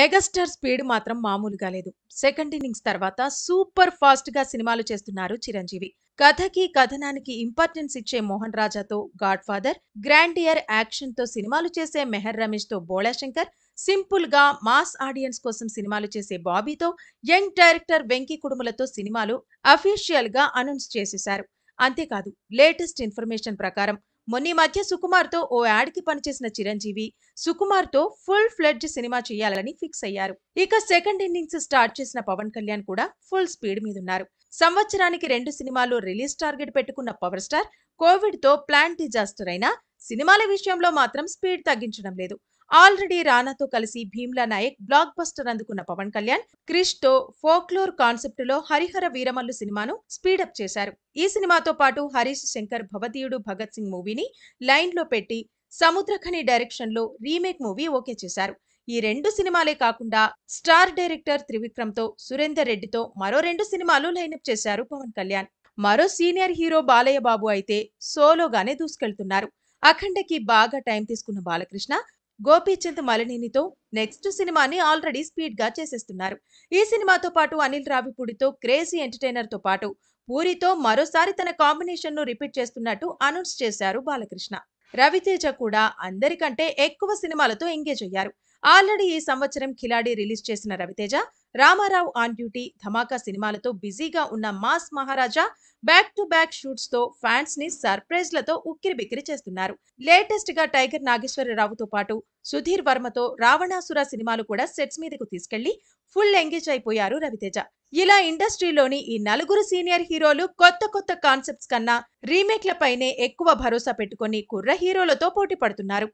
megastar speed మాత్రం మామూలుగా లేదు సెకండ్ ఇన్నింగ్స్ తర్వాత సూపర్ ఫాస్ట్ గా సినిమాలు చేస్తున్నారు చిరంజీవి కథకి కథనానికి ఇంపార్టెన్స్ ఇచ్చే మోహన్ రాజాతో God Father grandeur action తో సినిమాలు చేసే మెహర్ రమేష్ తో బోళాశంకర్ సింపుల్ గా మాస్ ఆడియన్స్ కోసం సినిమాలు చేసే బాబీతో యంగ్ డైరెక్టర్ వెంకీ కుడుములతో సినిమాలు అఫీషియల్ గా అనౌన్స్ చేసేశారు అంతేకాదు లేటెస్ట్ ఇన్ఫర్మేషన్ ప్రకారం మొన్న మధ్య సుకుమార్తో ఓ యాడ్కి పనిచేసిన చిరంజీవి సుకుమార్తో ఫుల్ ఫ్లెడ్జ్ సినిమా చేయాలని ఫిక్స్ అయ్యారు ఇక సెకండ్ ఇన్నింగ్స్ స్టార్ట్ చేసిన పవన్ కళ్యాణ్ కూడా ఫుల్ స్పీడ్ మీద ఉన్నారు సంవత్సరానికి రెండు సినిమాలు రిలీజ్ టార్గెట్ పెట్టుకున్న పవర్ స్టార్ కోవిడ్తో ప్లాన్ డిజాస్టర్ అయినా సినిమాల విషయంలో మాత్రం స్పీడ్ తగ్గించడం లేదు ఆల్రెడీ రానాతో కలిసి భీమ్లా నాయక్ బ్లాక్ బస్టర్ అందుకున్న పవన్ కళ్యాణ్ క్రిష్ తో ఫోక్లోర్ కాన్సెప్ట్ లో హరిహర వీరమల్లు సినిమాను స్పీడప్ చేశారు ఈ సినిమాతో పాటు హరీష్ శంకర్ భవతీయుడు భగత్ సింగ్ మూవీని లైన్ లో పెట్టి సముద్రఖని డైరెక్షన్ లో రీమేక్ మూవీ ఓకే చేశారు ఈ రెండు సినిమాలే కాకుండా స్టార్ డైరెక్టర్ త్రివిక్రమ్ తో సురేందర్ రెడ్డితో మరో రెండు సినిమాలు లైనప్ చేశారు పవన్ కళ్యాణ్ మరో సీనియర్ హీరో బాలయ్య బాబు అయితే సోలోగానే దూసుకెళ్తున్నారు అఖండకి బాగా టైం తీసుకున్న బాలకృష్ణ గోపీచంద్ మలినేనితో నెక్స్ట్ సినిమాని ఆల్రెడీ స్పీడ్ గా చేసేస్తున్నారు ఈ సినిమాతో పాటు అనిల్ రావిపూడితో క్రేజీ ఎంటర్టైనర్ తో పాటు పూరితో మరోసారి తన కాంబినేషన్ ను రిపీట్ చేస్తున్నట్టు అనౌన్స్ చేశారు బాలకృష్ణ రవితేజ కూడా అందరికంటే ఎక్కువ సినిమాలతో ఎంగేజ్ అయ్యారు ఆల్రెడీ ఈ సంవత్సరం కిలాడి రిలీజ్ చేసిన రవితేజ రామారావు ఆన్ డ్యూటీ ధమాకా సినిమాలతో బిజీగా ఉన్న mass Maharaja back to back shoots తో ఫ్యాన్స్ ని సర్ప్రైజ్ లతో ఉక్కిరి బిక్కిరి చేస్తున్నారు లేటెస్ట్ గా టైగర్ నాగేశ్వరరావుతో పాటు సుధీర్ వర్మతో రావణాసుర సినిమాలు కూడా సెట్స్ మీదకు తీసుకెళ్లి ఫుల్ ఎంగేజ్ అయిపోయారు రవితేజ ఇలా ఇండస్ట్రీలోని ఈ నలుగురు సీనియర్ హీరోలు కొత్త కొత్త కాన్సెప్ట్స్ కన్నా రీమేక్లపైనే ఎక్కువ భరోసా పెట్టుకుని కుర్ర హీరోలతో పోటీ పడుతున్నారు